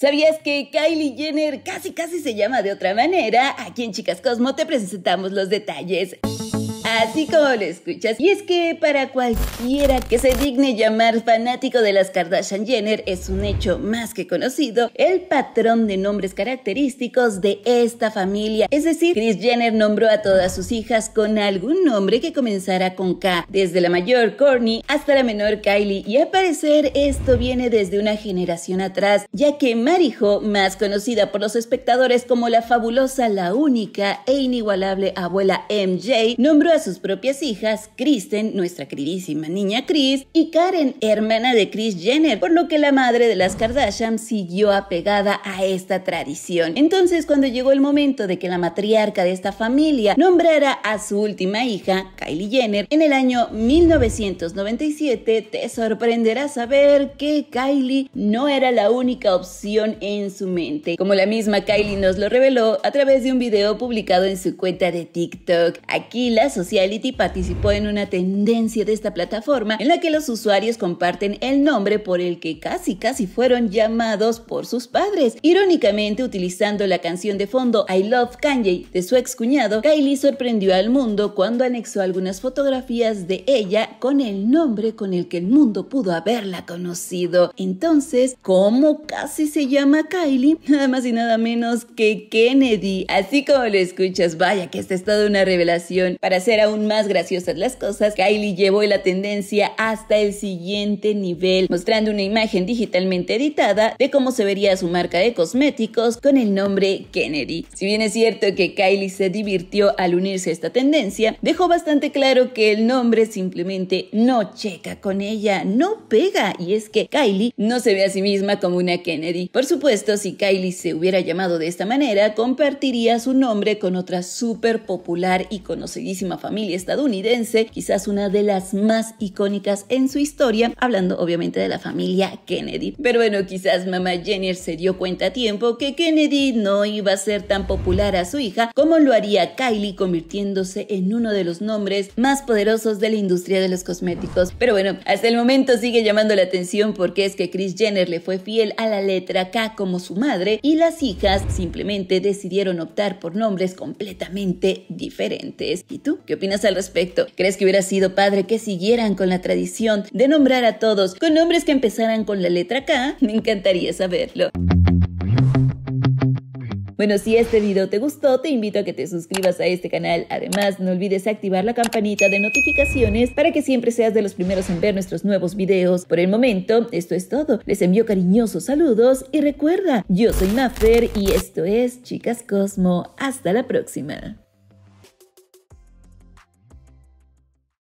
¿Sabías que Kylie Jenner casi casi se llama de otra manera? Aquí en Chicas Cosmo te presentamos los detalles. Así como lo escuchas. Y es que para cualquiera que se digne llamar fanático de las Kardashian Jenner es un hecho más que conocido el patrón de nombres característicos de esta familia. Es decir, Kris Jenner nombró a todas sus hijas con algún nombre que comenzara con K, desde la mayor Courtney hasta la menor Kylie. Y al parecer esto viene desde una generación atrás, ya que Marijo, más conocida por los espectadores como la fabulosa, la única e inigualable abuela MJ, nombró a sus propias hijas, Kristen, nuestra queridísima niña Chris, y Karen, hermana de Chris Jenner, por lo que la madre de las Kardashian siguió apegada a esta tradición. Entonces, cuando llegó el momento de que la matriarca de esta familia nombrara a su última hija, Kylie Jenner, en el año 1997, te sorprenderá saber que Kylie no era la única opción en su mente, como la misma Kylie nos lo reveló a través de un video publicado en su cuenta de TikTok. Aquí la sociedad participó en una tendencia de esta plataforma en la que los usuarios comparten el nombre por el que casi casi fueron llamados por sus padres, irónicamente utilizando la canción de fondo I Love Kanye de su ex cuñado, Kylie sorprendió al mundo cuando anexó algunas fotografías de ella con el nombre con el que el mundo pudo haberla conocido. Entonces, ¿cómo casi se llama Kylie? Nada más y nada menos que Kennedy. Así como lo escuchas, vaya que esta es toda una revelación. Para ser aún más graciosas las cosas, Kylie llevó la tendencia hasta el siguiente nivel, mostrando una imagen digitalmente editada de cómo se vería su marca de cosméticos con el nombre Kennedy. Si bien es cierto que Kylie se divirtió al unirse a esta tendencia, dejó bastante claro que el nombre simplemente no checa con ella, no pega, y es que Kylie no se ve a sí misma como una Kennedy. Por supuesto, si Kylie se hubiera llamado de esta manera, compartiría su nombre con otra súper popular y conocidísima familia familia estadounidense, quizás una de las más icónicas en su historia, hablando obviamente de la familia Kennedy. Pero bueno, quizás mamá Jenner se dio cuenta a tiempo que Kennedy no iba a ser tan popular a su hija como lo haría Kylie, convirtiéndose en uno de los nombres más poderosos de la industria de los cosméticos. Pero bueno, hasta el momento sigue llamando la atención porque es que Chris Jenner le fue fiel a la letra K como su madre y las hijas simplemente decidieron optar por nombres completamente diferentes. ¿Y tú qué opinas al respecto? ¿Crees que hubiera sido padre que siguieran con la tradición de nombrar a todos con nombres que empezaran con la letra K? Me encantaría saberlo. Bueno, si este video te gustó, te invito a que te suscribas a este canal. Además, no olvides activar la campanita de notificaciones para que siempre seas de los primeros en ver nuestros nuevos videos. Por el momento, esto es todo. Les envío cariñosos saludos y recuerda, yo soy Maffer y esto es Chicas Cosmo. Hasta la próxima.